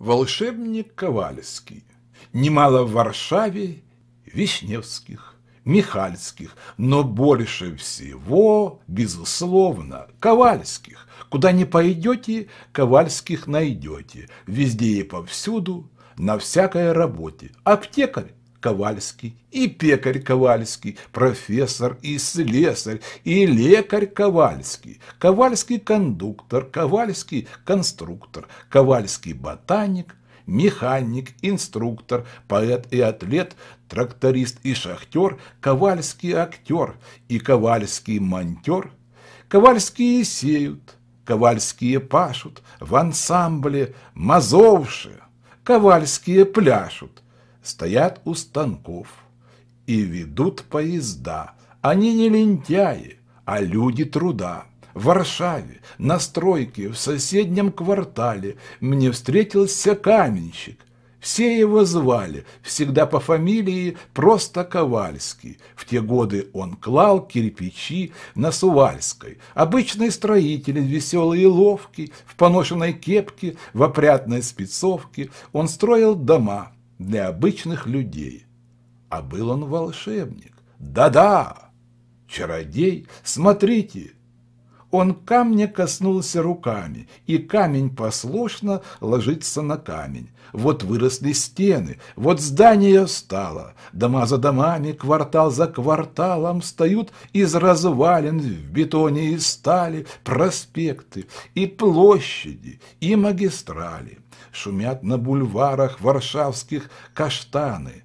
волшебник Ковальский, немало в Варшаве Вишневских, Михальских, но больше всего, безусловно, Ковальских. Куда не пойдете, Ковальских найдете, везде и повсюду, на всякой работе. Аптекарь Ковальский, и пекарь Ковальский, профессор и слесарь, и лекарь Ковальский, Ковальский кондуктор, Ковальский конструктор, Ковальский ботаник, механик, инструктор, поэт и атлет, тракторист и шахтер, Ковальский актер и Ковальский монтер, Ковальские сеют, Ковальские пашут, в ансамбле мазовши, Ковальские пляшут – стоят у станков и ведут поезда. Они не лентяи, а люди труда. В Варшаве, на стройке, в соседнем квартале мне встретился каменщик. Все его звали, всегда по фамилии просто Ковальский. В те годы он клал кирпичи на Сувальской. Обычный строитель, веселый и ловкий, в поношенной кепке, в опрятной спецовке. Он строил дома, для обычных людей. А был он волшебник. Да-да, чародей, смотрите, он камня коснулся руками, и камень послушно ложится на камень. Вот выросли стены, вот здание стало, дома за домами, квартал за кварталом встают из развалин в бетоне и стали проспекты, и площади, и магистрали. Шумят на бульварах варшавских каштаны.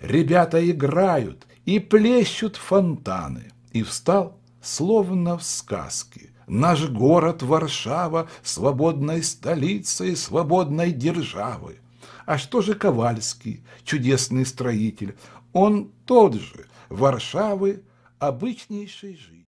Ребята играют и плещут фонтаны. И встал словно в сказке. Наш город Варшава, свободной столицей свободной державы. А что же Ковальский, чудесный строитель? Он тот же, Варшавы, обычнейший житель.